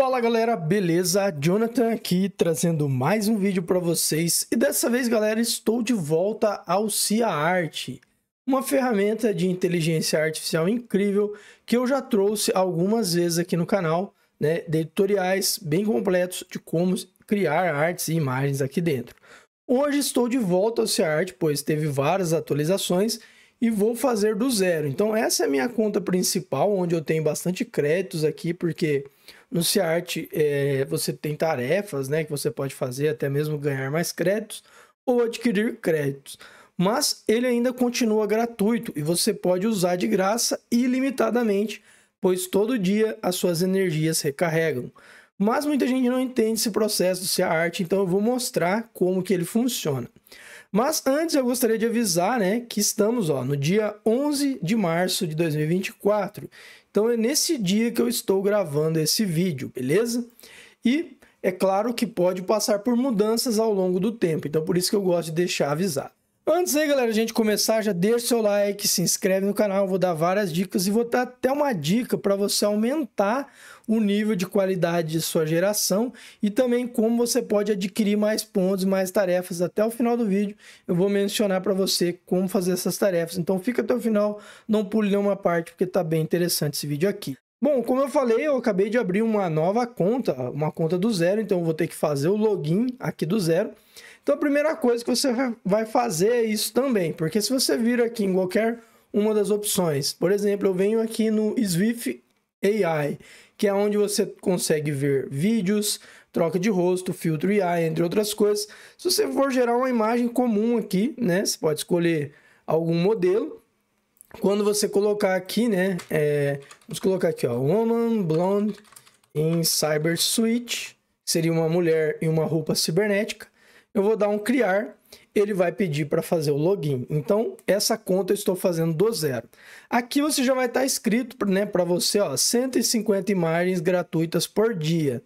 Fala galera, beleza? Jonathan aqui trazendo mais um vídeo para vocês e dessa vez galera estou de volta ao Cia Art, uma ferramenta de inteligência artificial incrível que eu já trouxe algumas vezes aqui no canal, né, de tutoriais bem completos de como criar artes e imagens aqui dentro. Hoje estou de volta ao Cia Art pois teve várias atualizações e vou fazer do zero. Então essa é a minha conta principal, onde eu tenho bastante créditos aqui, porque no Ciarte é, você tem tarefas né, que você pode fazer, até mesmo ganhar mais créditos ou adquirir créditos. Mas ele ainda continua gratuito e você pode usar de graça ilimitadamente, pois todo dia as suas energias recarregam. Mas muita gente não entende esse processo do Ciarte, então eu vou mostrar como que ele funciona. Mas antes eu gostaria de avisar, né, que estamos, ó, no dia 11 de março de 2024. Então é nesse dia que eu estou gravando esse vídeo, beleza? E é claro que pode passar por mudanças ao longo do tempo, então por isso que eu gosto de deixar avisado. Antes aí, galera, a gente começar, já deixa o seu like, se inscreve no canal, vou dar várias dicas e vou dar até uma dica para você aumentar o nível de qualidade de sua geração e também como você pode adquirir mais pontos, mais tarefas. Até o final do vídeo eu vou mencionar para você como fazer essas tarefas. Então fica até o final, não pule nenhuma parte porque está bem interessante esse vídeo aqui. Bom, como eu falei, eu acabei de abrir uma nova conta, uma conta do zero, então eu vou ter que fazer o login aqui do zero. Então a primeira coisa que você vai fazer é isso também, porque se você vir aqui em qualquer uma das opções, por exemplo, eu venho aqui no Swift AI, que é onde você consegue ver vídeos, troca de rosto, filtro AI, entre outras coisas. Se você for gerar uma imagem comum aqui, né, você pode escolher algum modelo. Quando você colocar aqui, né, é, vamos colocar aqui, ó, Woman Blonde in Cyber suit, seria uma mulher em uma roupa cibernética. Eu vou dar um criar ele vai pedir para fazer o login. Então, essa conta eu estou fazendo do zero. Aqui você já vai estar tá escrito né, para você, ó, 150 imagens gratuitas por dia.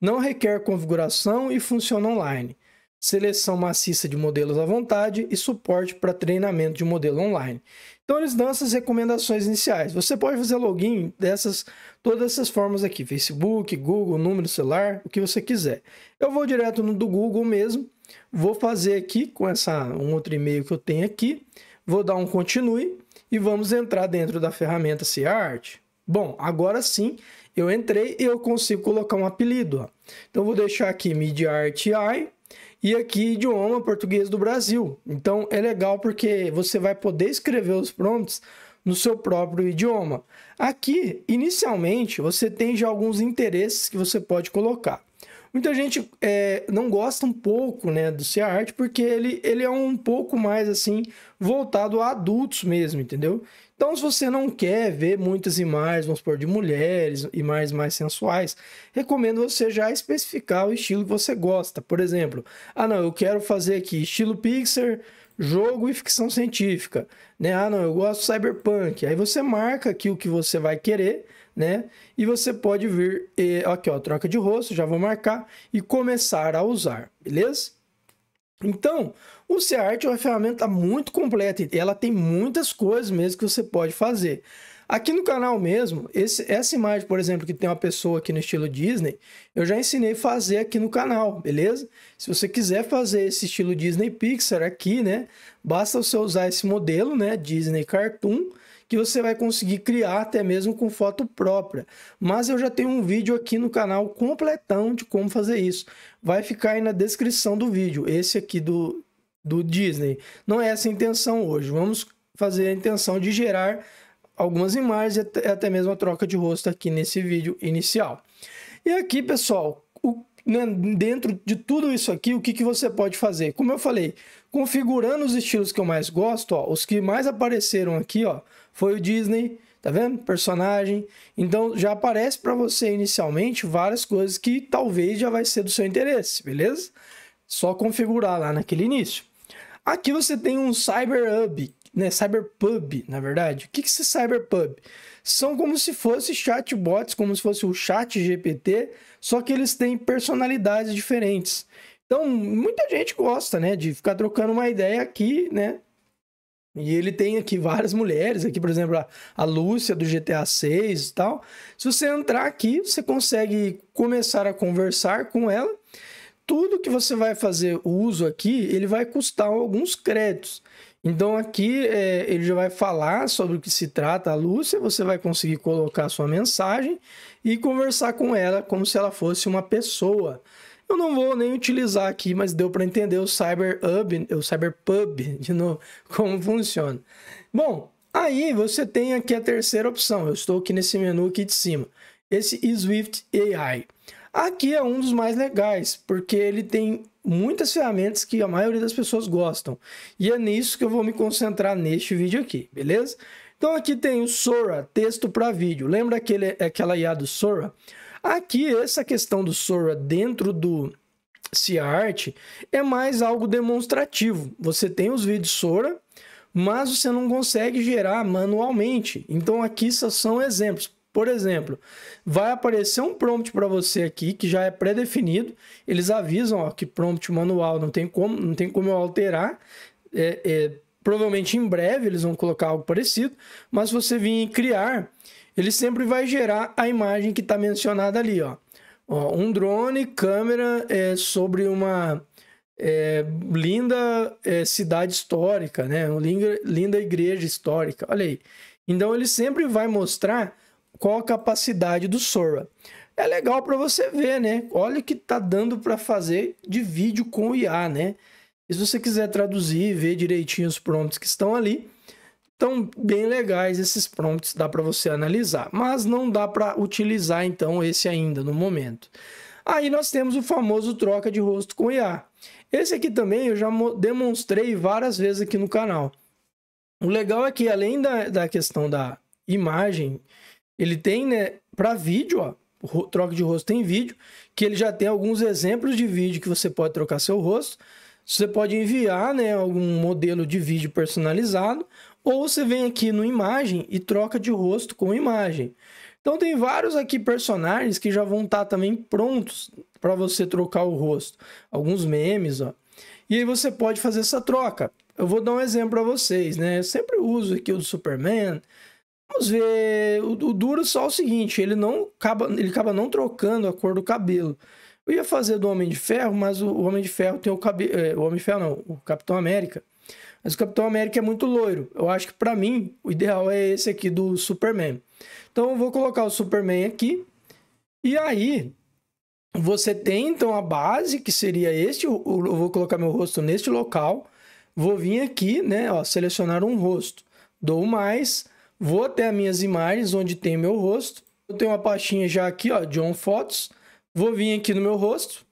Não requer configuração e funciona online. Seleção maciça de modelos à vontade e suporte para treinamento de modelo online. Então eles dão essas recomendações iniciais. Você pode fazer login dessas todas essas formas aqui, Facebook, Google, número celular, o que você quiser. Eu vou direto no do Google mesmo Vou fazer aqui com essa um outro e-mail que eu tenho aqui, vou dar um continue e vamos entrar dentro da ferramenta CArt. Bom, agora sim, eu entrei e eu consigo colocar um apelido. Ó. Então vou deixar aqui AI e aqui idioma português do Brasil. Então é legal porque você vai poder escrever os prompts no seu próprio idioma. Aqui, inicialmente, você tem já alguns interesses que você pode colocar. Muita gente é, não gosta um pouco né, do Sea Art, porque ele, ele é um pouco mais assim voltado a adultos mesmo, entendeu? Então, se você não quer ver muitas imagens, vamos supor, de mulheres, imagens mais sensuais, recomendo você já especificar o estilo que você gosta. Por exemplo, ah não, eu quero fazer aqui estilo Pixar, jogo e ficção científica. Né? Ah não, eu gosto cyberpunk. Aí você marca aqui o que você vai querer né? E você pode vir e, eh, aqui, ó, troca de rosto, já vou marcar e começar a usar, beleza? Então, o CArt é uma ferramenta muito completa, ela tem muitas coisas mesmo que você pode fazer. Aqui no canal mesmo, esse, essa imagem, por exemplo, que tem uma pessoa aqui no estilo Disney, eu já ensinei a fazer aqui no canal, beleza? Se você quiser fazer esse estilo Disney Pixar aqui, né? Basta você usar esse modelo, né? Disney Cartoon, que você vai conseguir criar até mesmo com foto própria. Mas eu já tenho um vídeo aqui no canal completão de como fazer isso. Vai ficar aí na descrição do vídeo, esse aqui do, do Disney. Não é essa a intenção hoje. Vamos fazer a intenção de gerar algumas imagens e até mesmo a troca de rosto aqui nesse vídeo inicial. E aqui, pessoal, o, né, dentro de tudo isso aqui, o que, que você pode fazer? Como eu falei, configurando os estilos que eu mais gosto, ó, os que mais apareceram aqui, ó, foi o Disney, tá vendo? Personagem. Então já aparece para você inicialmente várias coisas que talvez já vai ser do seu interesse, beleza? Só configurar lá naquele início. Aqui você tem um Cyber Hub, né? Cyberpub, na verdade. O que, que é esse Cyberpub? São como se fosse chatbots, como se fosse o chat GPT, só que eles têm personalidades diferentes. Então, muita gente gosta, né, de ficar trocando uma ideia aqui, né, e ele tem aqui várias mulheres, aqui, por exemplo, a, Lúcia do GTA 6 e tal. Se você entrar aqui, você consegue começar a conversar com ela. Tudo que você vai fazer uso aqui, ele vai custar alguns créditos. Então aqui é, ele já vai falar sobre o que se trata a Lúcia, você vai conseguir colocar sua mensagem e conversar com ela como se ela fosse uma pessoa. Eu não vou nem utilizar aqui, mas deu para entender o CyberHub, o CyberPub, de novo, como funciona. Bom, aí você tem aqui a terceira opção. Eu estou aqui nesse menu aqui de cima. Esse Swift AI. Aqui é um dos mais legais, porque ele tem muitas ferramentas que a maioria das pessoas gostam. E é nisso que eu vou me concentrar neste vídeo aqui, beleza? Então aqui tem o Sora, texto para vídeo. Lembra aquele, aquela IA do Sora? Aqui, essa questão do Sora dentro do C-ART é mais algo demonstrativo. Você tem os vídeos Sora, mas você não consegue gerar manualmente. Então aqui são exemplos. Por exemplo, vai aparecer um prompt para você aqui que já é pré-definido. Eles avisam ó, que prompt manual não tem como, não tem como eu alterar. É, é, provavelmente em breve eles vão colocar algo parecido. Mas você vir em criar, ele sempre vai gerar a imagem que está mencionada ali, ó. ó. Um drone, câmera é, sobre uma é, linda é, cidade histórica, né? Uma linda, linda igreja histórica, olha aí. Então ele sempre vai mostrar qual a capacidade do Sora. É legal para você ver, né? Olha o que está dando para fazer de vídeo com o IA, né? E se você quiser traduzir e ver direitinho os prompts que estão ali, então, bem legais esses prompts, dá para você analisar, mas não dá para utilizar então esse ainda no momento. Aí nós temos o famoso troca de rosto com IA. Esse aqui também eu já demonstrei várias vezes aqui no canal. O legal é que além da, da questão da imagem, ele tem, né, para vídeo, ó, troca de rosto em vídeo, que ele já tem alguns exemplos de vídeo que você pode trocar seu rosto. Você pode enviar né, algum modelo de vídeo personalizado ou você vem aqui no imagem e troca de rosto com imagem. Então tem vários aqui personagens que já vão estar tá também prontos para você trocar o rosto. Alguns memes, ó. E aí você pode fazer essa troca. Eu vou dar um exemplo para vocês, né? Eu sempre uso aqui o do Superman. Vamos ver, o, o duro só é o seguinte, ele não acaba, ele acaba não trocando a cor do cabelo. Eu ia fazer do Homem de Ferro, mas o, o Homem de Ferro tem o cabelo, é, o Homem de Ferro não, o Capitão América mas o Capitão América é muito loiro. Eu acho que para mim o ideal é esse aqui do Superman. Então eu vou colocar o Superman aqui. E aí você tem então a base que seria este. Eu vou colocar meu rosto neste local. Vou vir aqui, né? Ó, selecionar um rosto. Dou mais. Vou até as minhas imagens onde tem meu rosto. Eu tenho uma pastinha já aqui, ó, John Fotos. Vou vir aqui no meu rosto,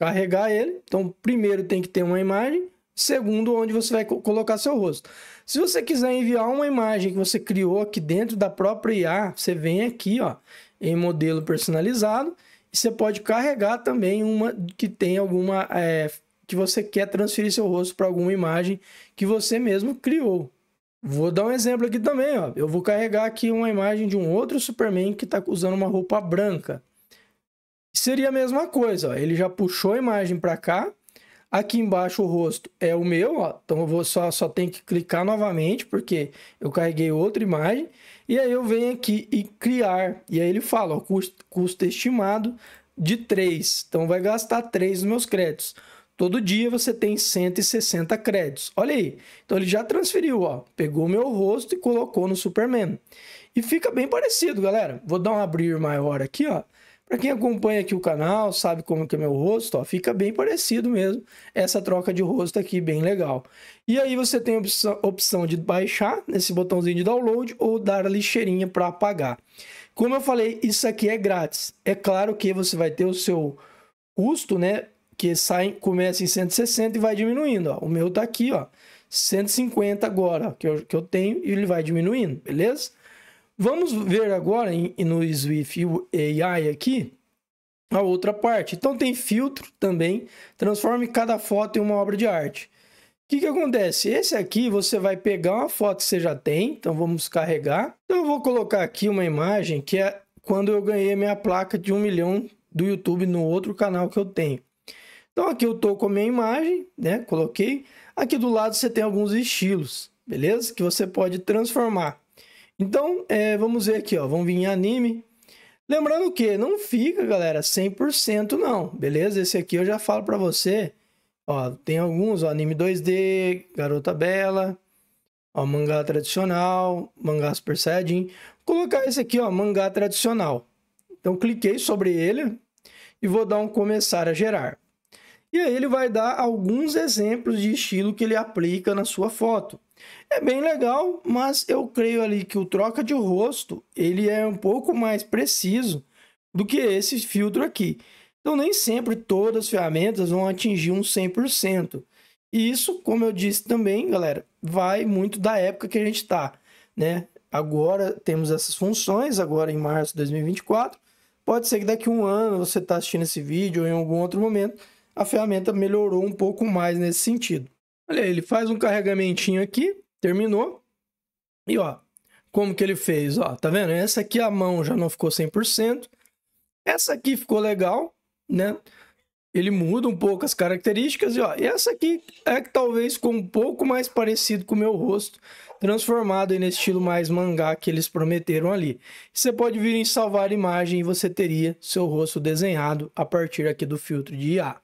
carregar ele. Então, primeiro tem que ter uma imagem segundo onde você vai colocar seu rosto. Se você quiser enviar uma imagem que você criou aqui dentro da própria IA, você vem aqui ó, em modelo personalizado e você pode carregar também uma que tem alguma é, que você quer transferir seu rosto para alguma imagem que você mesmo criou. Vou dar um exemplo aqui também, ó. Eu vou carregar aqui uma imagem de um outro Superman que está usando uma roupa branca. Seria a mesma coisa, ó. Ele já puxou a imagem para cá, Aqui embaixo o rosto é o meu, ó, então eu vou só, só tem que clicar novamente, porque eu carreguei outra imagem. E aí eu venho aqui e criar, e aí ele fala, ó, custo, custo estimado de 3, então vai gastar 3 dos meus créditos. Todo dia você tem 160 créditos. Olha aí. Então ele já transferiu, ó. Pegou meu rosto e colocou no Superman. E fica bem parecido, galera. Vou dar um abrir maior aqui, ó. Para quem acompanha aqui o canal, sabe como que é meu rosto, ó, fica bem parecido mesmo essa troca de rosto aqui, bem legal. E aí você tem a opção, de baixar nesse botãozinho de download ou dar a lixeirinha para apagar. Como eu falei, isso aqui é grátis. É claro que você vai ter o seu custo, né, que sai, começa em 160 e vai diminuindo, ó. O meu tá aqui, ó, 150 agora, que eu, que eu tenho e ele vai diminuindo, beleza? Vamos ver agora em, no Swift AI aqui a outra parte. Então tem filtro também, transforme cada foto em uma obra de arte. O que, que acontece? Esse aqui você vai pegar uma foto que você já tem, então vamos carregar. Então eu vou colocar aqui uma imagem que é quando eu ganhei minha placa de um milhão do YouTube no outro canal que eu tenho. Então aqui eu estou com a minha imagem, né? Coloquei. Aqui do lado você tem alguns estilos, beleza? Que você pode transformar. Então, é, vamos ver aqui, ó. Vamos vir em anime. Lembrando que não fica, galera, 100% não, beleza? Esse aqui eu já falo para você. Ó, tem alguns, ó, anime 2D, Garota Bela, ó, mangá tradicional, mangá Super Saiyajin. Vou colocar esse aqui, ó, mangá tradicional. Então cliquei sobre ele e vou dar um começar a gerar. E aí ele vai dar alguns exemplos de estilo que ele aplica na sua foto. É bem legal, mas eu creio ali que o troca de rosto, ele é um pouco mais preciso do que esse filtro aqui. Então nem sempre todas as ferramentas vão atingir um 100%. E isso, como eu disse também, galera, vai muito da época que a gente está, né? Agora temos essas funções, agora em março de 2024. Pode ser que daqui a um ano você está assistindo esse vídeo ou em algum outro momento a ferramenta melhorou um pouco mais nesse sentido. Olha, ele faz um carregamentinho aqui, terminou. E ó, como que ele fez, ó, tá vendo? Essa aqui a mão já não ficou 100%. Essa aqui ficou legal, né? Ele muda um pouco as características e ó, essa aqui é que talvez ficou um pouco mais parecido com o meu rosto, transformado aí nesse estilo mais mangá que eles prometeram ali. Você pode vir em salvar a imagem e você teria seu rosto desenhado a partir aqui do filtro de IA.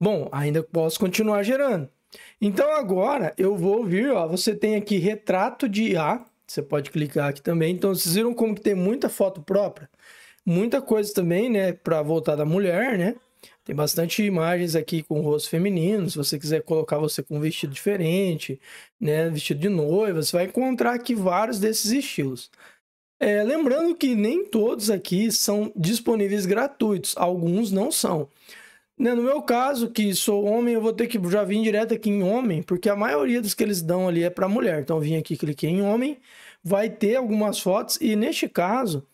Bom, ainda posso continuar gerando. Então agora eu vou vir, ó, você tem aqui retrato de A, você pode clicar aqui também. Então vocês viram como que tem muita foto própria, muita coisa também, né, para voltar da mulher, né? Tem bastante imagens aqui com rosto feminino, se você quiser colocar você com um vestido diferente, né, vestido de noiva, você vai encontrar aqui vários desses estilos. É, lembrando que nem todos aqui são disponíveis gratuitos, alguns não são. Né, no meu caso, que sou homem, eu vou ter que já vir direto aqui em homem, porque a maioria dos que eles dão ali é para mulher. Então, eu vim aqui, cliquei em homem, vai ter algumas fotos e neste caso,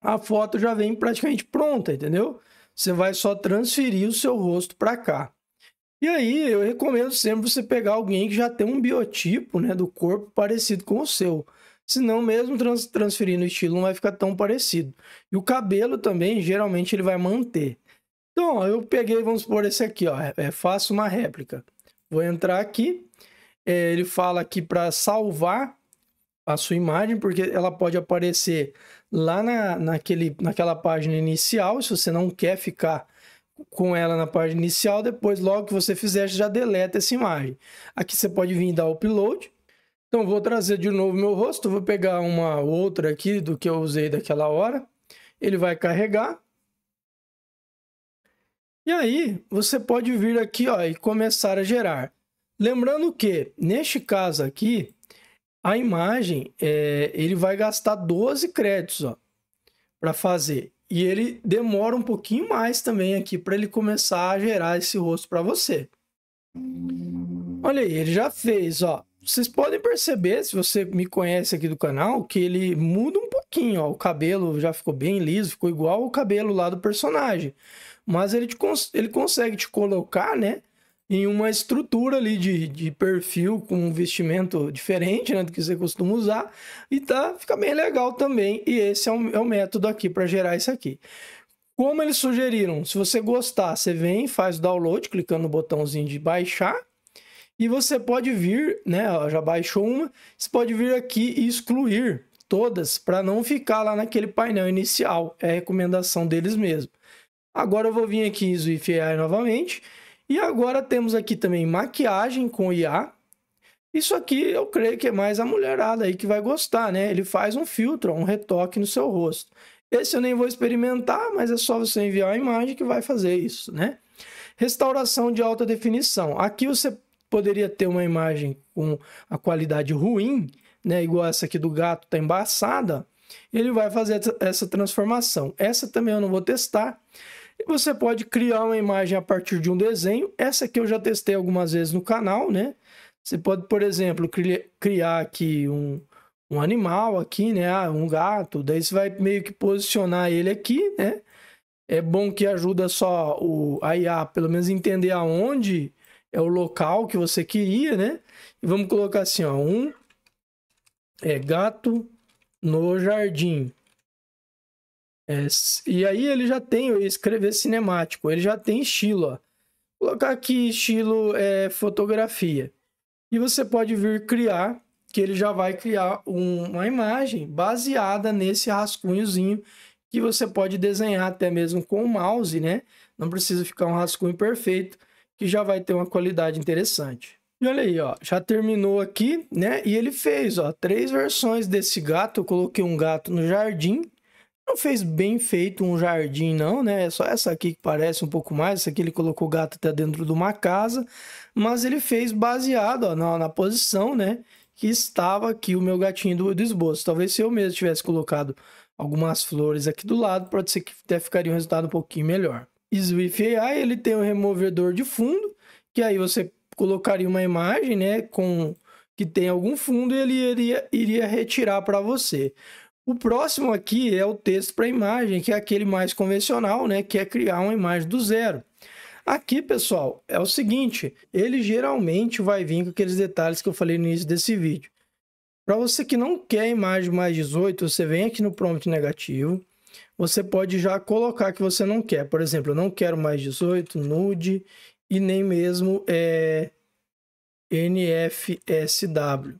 a foto já vem praticamente pronta, entendeu? Você vai só transferir o seu rosto para cá. E aí, eu recomendo sempre você pegar alguém que já tem um biotipo né, do corpo parecido com o seu. Senão, mesmo trans transferindo o estilo, não vai ficar tão parecido. E o cabelo também, geralmente, ele vai manter. Então, ó, eu peguei, vamos supor, esse aqui, ó. É, é, faço uma réplica. Vou entrar aqui. É, ele fala aqui para salvar a sua imagem, porque ela pode aparecer lá na, naquele, naquela página inicial. Se você não quer ficar com ela na página inicial, depois, logo que você fizer, já deleta essa imagem. Aqui você pode vir dar upload. Então, vou trazer de novo meu rosto. Vou pegar uma outra aqui do que eu usei daquela hora. Ele vai carregar. E aí, você pode vir aqui ó, e começar a gerar. Lembrando que, neste caso aqui, a imagem, é, ele vai gastar 12 créditos para fazer. E ele demora um pouquinho mais também aqui para ele começar a gerar esse rosto para você. Olha aí, ele já fez, ó. Vocês podem perceber, se você me conhece aqui do canal, que ele muda um pouquinho, ó. O cabelo já ficou bem liso, ficou igual o cabelo lá do personagem mas ele, te cons ele consegue te colocar, né? Em uma estrutura ali de, de perfil com um vestimento diferente, né? Do que você costuma usar. E tá, fica bem legal também. E esse é o, é o método aqui para gerar isso aqui. Como eles sugeriram, se você gostar, você vem, faz o download, clicando no botãozinho de baixar. E você pode vir, né? Ó, já baixou uma. Você pode vir aqui e excluir todas para não ficar lá naquele painel inicial. É a recomendação deles mesmo. Agora eu vou vir aqui em Swift AI novamente. E agora temos aqui também maquiagem com IA. Isso aqui eu creio que é mais a mulherada aí que vai gostar, né? Ele faz um filtro, um retoque no seu rosto. Esse eu nem vou experimentar, mas é só você enviar a imagem que vai fazer isso, né? Restauração de alta definição. Aqui você poderia ter uma imagem com a qualidade ruim, né? Igual essa aqui do gato tá embaçada. Ele vai fazer essa transformação. Essa também eu não vou testar. E você pode criar uma imagem a partir de um desenho. Essa aqui eu já testei algumas vezes no canal, né? Você pode, por exemplo, criar aqui um, um animal aqui, né? Ah, um gato. Daí você vai meio que posicionar ele aqui, né? É bom que ajuda só o a IA, pelo menos entender aonde é o local que você queria, né? E vamos colocar assim, ó, um é gato no jardim. É, e aí ele já tem, escrever cinemático, ele já tem estilo, ó. Colocar aqui estilo é, fotografia. E você pode vir criar, que ele já vai criar um, uma imagem baseada nesse rascunhozinho que você pode desenhar até mesmo com o mouse, né? Não precisa ficar um rascunho perfeito, que já vai ter uma qualidade interessante. E olha aí, ó, já terminou aqui, né? E ele fez, ó, três versões desse gato. Eu coloquei um gato no jardim, não fez bem feito um jardim, não, né? É só essa aqui que parece um pouco mais. Essa aqui ele colocou o gato até dentro de uma casa. Mas ele fez baseado ó, na, na posição, né? Que estava aqui o meu gatinho do, do esboço. Talvez se eu mesmo tivesse colocado algumas flores aqui do lado, pode ser que até ficaria um resultado um pouquinho melhor. Swift AI, ele tem um removedor de fundo, que aí você colocaria uma imagem, né, com que tem algum fundo, e ele iria, iria retirar para você. O próximo aqui é o texto para imagem, que é aquele mais convencional, né, que é criar uma imagem do zero. Aqui, pessoal, é o seguinte, ele geralmente vai vir com aqueles detalhes que eu falei no início desse vídeo. Para você que não quer imagem mais 18, você vem aqui no prompt negativo, você pode já colocar que você não quer. Por exemplo, eu não quero mais 18, nude e nem mesmo é, NFSW.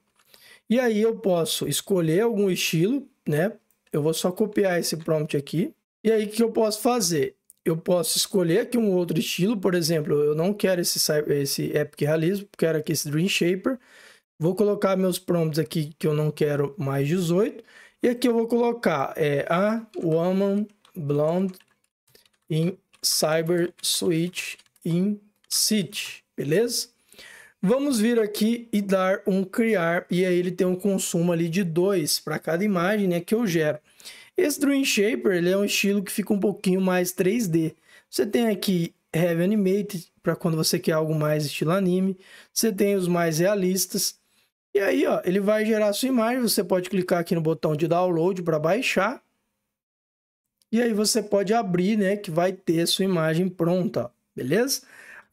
E aí eu posso escolher algum estilo, né? Eu vou só copiar esse prompt aqui. E aí, o que eu posso fazer? Eu posso escolher aqui um outro estilo, por exemplo, eu não quero esse, esse Epic Realismo, quero aqui esse Dream Shaper. Vou colocar meus prompts aqui que eu não quero mais 18. E aqui eu vou colocar é, a Woman Blonde in Cyber Switch in City, beleza? Vamos vir aqui e dar um criar, e aí ele tem um consumo ali de 2 para cada imagem né, que eu gero. Esse Dream Shaper ele é um estilo que fica um pouquinho mais 3D. Você tem aqui Heavy Animated, para quando você quer algo mais estilo anime. Você tem os mais realistas. E aí, ó, ele vai gerar a sua imagem. Você pode clicar aqui no botão de download para baixar. E aí você pode abrir, né, que vai ter sua imagem pronta, ó, beleza?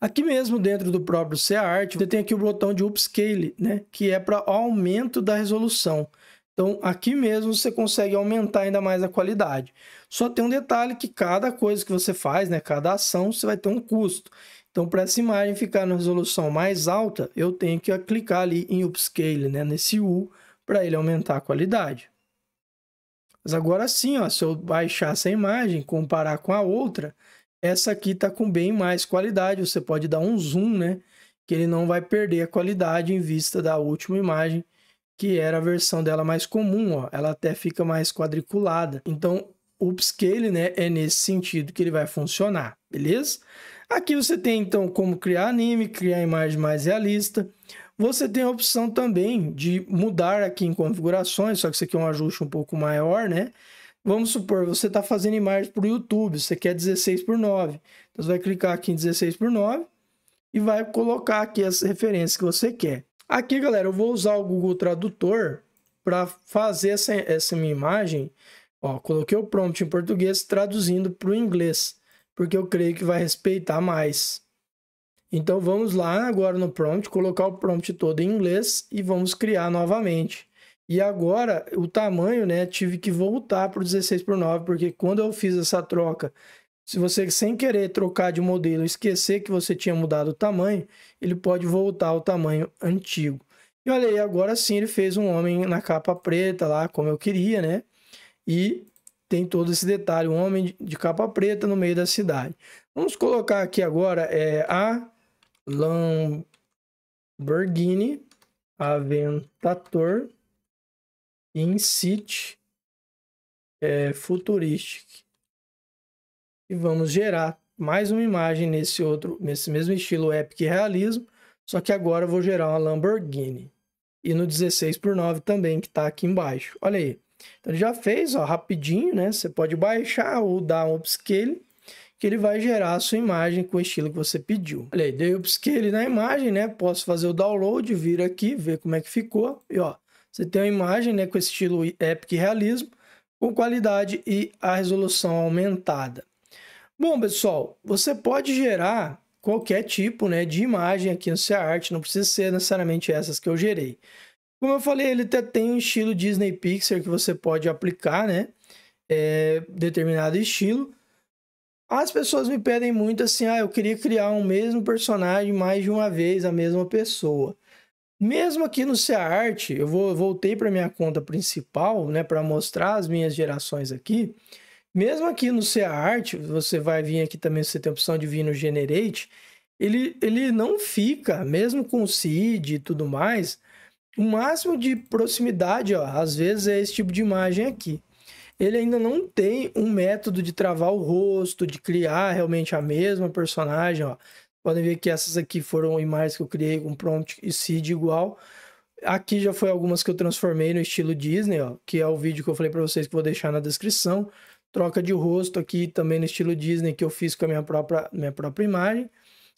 Aqui mesmo dentro do próprio CART, você tem aqui o botão de upscale, né, que é para aumento da resolução. Então, aqui mesmo você consegue aumentar ainda mais a qualidade. Só tem um detalhe que cada coisa que você faz, né, cada ação, você vai ter um custo. Então, para essa imagem ficar na resolução mais alta, eu tenho que clicar ali em upscale, né, nesse U, para ele aumentar a qualidade. Mas agora sim, ó, se eu baixar essa imagem, comparar com a outra, essa aqui tá com bem mais qualidade, você pode dar um zoom, né? Que ele não vai perder a qualidade em vista da última imagem, que era a versão dela mais comum, ó. Ela até fica mais quadriculada. Então, o upscale, né, é nesse sentido que ele vai funcionar, beleza? Aqui você tem, então, como criar anime, criar imagem mais realista. Você tem a opção também de mudar aqui em configurações, só que isso aqui é um ajuste um pouco maior, né? Vamos supor, você está fazendo imagem para o YouTube, você quer 16 por 9. Então, você vai clicar aqui em 16 por 9 e vai colocar aqui as referências que você quer. Aqui, galera, eu vou usar o Google Tradutor para fazer essa, essa minha imagem. Ó, coloquei o prompt em português traduzindo para o inglês, porque eu creio que vai respeitar mais. Então, vamos lá agora no prompt, colocar o prompt todo em inglês e vamos criar novamente. E agora o tamanho, né? Tive que voltar para o 16 por 9, porque quando eu fiz essa troca, se você sem querer trocar de modelo, esquecer que você tinha mudado o tamanho, ele pode voltar ao tamanho antigo. E olha aí, agora sim ele fez um homem na capa preta lá, como eu queria, né? E tem todo esse detalhe, um homem de capa preta no meio da cidade. Vamos colocar aqui agora é, a Lamborghini Aventador in city é, eh, Futuristic. E vamos gerar mais uma imagem nesse outro, nesse mesmo estilo Epic Realismo, só que agora eu vou gerar uma Lamborghini. E no 16 por 9 também, que está aqui embaixo. Olha aí. Então ele já fez, ó, rapidinho, né? Você pode baixar ou dar um upscale, que ele vai gerar a sua imagem com o estilo que você pediu. Olha aí, dei upscale na imagem, né? Posso fazer o download, vir aqui, ver como é que ficou. E ó, você tem uma imagem né, com estilo épico e realismo, com qualidade e a resolução aumentada. Bom, pessoal, você pode gerar qualquer tipo né, de imagem aqui no arte, não precisa ser necessariamente essas que eu gerei. Como eu falei, ele até tem um estilo Disney Pixar que você pode aplicar, né? É, determinado estilo. As pessoas me pedem muito assim, ah, eu queria criar um mesmo personagem mais de uma vez, a mesma pessoa. Mesmo aqui no CeaArte, eu vou, voltei para minha conta principal, né, para mostrar as minhas gerações aqui. Mesmo aqui no CeaArte, você vai vir aqui também, você tem a opção de vir no Generate, ele, ele não fica, mesmo com o seed e tudo mais, o máximo de proximidade, ó, às vezes é esse tipo de imagem aqui. Ele ainda não tem um método de travar o rosto, de criar realmente a mesma personagem, ó. Podem ver que essas aqui foram imagens que eu criei com prompt e seed igual. Aqui já foi algumas que eu transformei no estilo Disney, ó, que é o vídeo que eu falei para vocês que vou deixar na descrição. Troca de rosto aqui também no estilo Disney que eu fiz com a minha própria, minha própria imagem,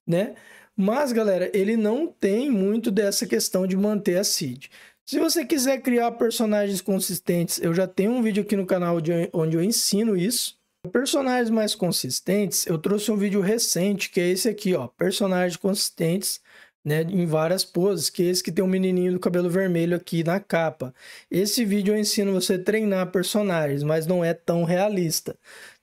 né? Mas, galera, ele não tem muito dessa questão de manter a seed. Se você quiser criar personagens consistentes, eu já tenho um vídeo aqui no canal onde eu ensino isso. Personagens mais consistentes, eu trouxe um vídeo recente que é esse aqui, ó, personagens consistentes, né, em várias poses, que é esse que tem um menininho do cabelo vermelho aqui na capa. Esse vídeo eu ensino você a treinar personagens, mas não é tão realista.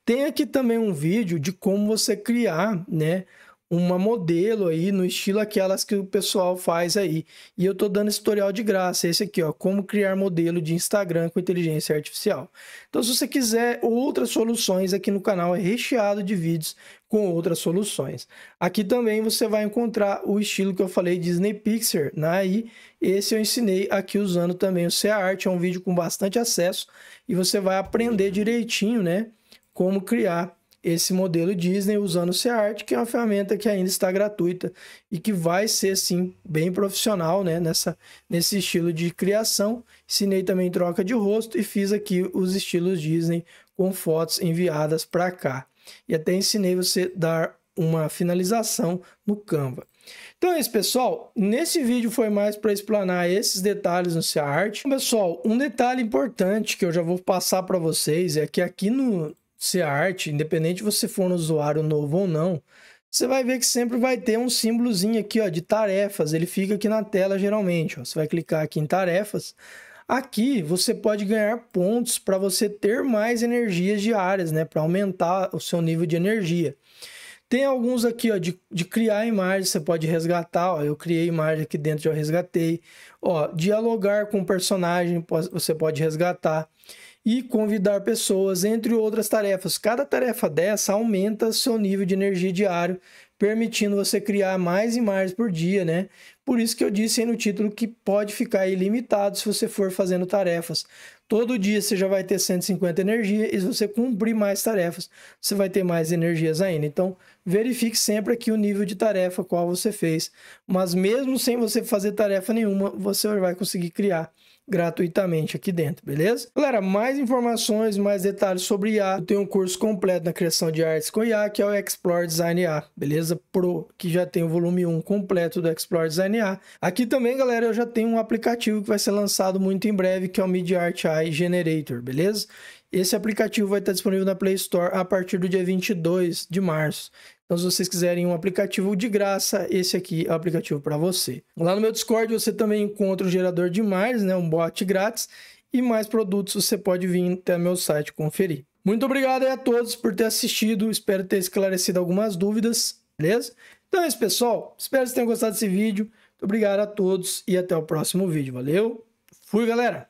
Tem aqui também um vídeo de como você criar, né, uma modelo aí no estilo aquelas que o pessoal faz aí. E eu tô dando esse tutorial de graça, esse aqui, ó, como criar modelo de Instagram com inteligência artificial. Então, se você quiser outras soluções, aqui no canal é recheado de vídeos com outras soluções. Aqui também você vai encontrar o estilo que eu falei Disney Pixar, né? Aí esse eu ensinei aqui usando também o CArt, é um vídeo com bastante acesso e você vai aprender direitinho, né, como criar esse modelo Disney usando o SeaArt, que é uma ferramenta que ainda está gratuita e que vai ser, sim, bem profissional né? Nessa, nesse estilo de criação. Ensinei também troca de rosto e fiz aqui os estilos Disney com fotos enviadas para cá. E até ensinei você dar uma finalização no Canva. Então é isso, pessoal. Nesse vídeo foi mais para explanar esses detalhes no SeaArt. Pessoal, um detalhe importante que eu já vou passar para vocês é que aqui no, ser arte, independente se você for um usuário novo ou não, você vai ver que sempre vai ter um símbolozinho aqui ó, de tarefas. Ele fica aqui na tela geralmente. Ó. Você vai clicar aqui em tarefas. Aqui você pode ganhar pontos para você ter mais energias diárias, né? Para aumentar o seu nível de energia. Tem alguns aqui ó, de, de criar imagens, você pode resgatar. Ó, eu criei imagem aqui dentro, já resgatei. Ó, dialogar com o personagem, você pode resgatar e convidar pessoas, entre outras tarefas. Cada tarefa dessa aumenta seu nível de energia diário, permitindo você criar mais e mais por dia, né? Por isso que eu disse aí no título que pode ficar ilimitado se você for fazendo tarefas. Todo dia você já vai ter 150 energia e se você cumprir mais tarefas, você vai ter mais energias ainda. Então, verifique sempre aqui o nível de tarefa qual você fez, mas mesmo sem você fazer tarefa nenhuma, você vai conseguir criar gratuitamente aqui dentro, beleza? Galera, mais informações, mais detalhes sobre IA, eu tenho um curso completo na criação de artes com IA, que é o Explore Design IA, beleza? Pro, que já tem o volume 1 completo do Explore Design IA. Aqui também, galera, eu já tenho um aplicativo que vai ser lançado muito em breve, que é o Art AI Generator, beleza? Esse aplicativo vai estar disponível na Play Store a partir do dia 22 de março. Então, se vocês quiserem um aplicativo de graça, esse aqui é o aplicativo para você. Lá no meu Discord você também encontra o gerador de imagens, né, um bot grátis, e mais produtos você pode vir até meu site conferir. Muito obrigado a todos por ter assistido, espero ter esclarecido algumas dúvidas, beleza? Então é isso, pessoal. Espero que vocês tenham gostado desse vídeo. Muito obrigado a todos e até o próximo vídeo. Valeu, fui, galera!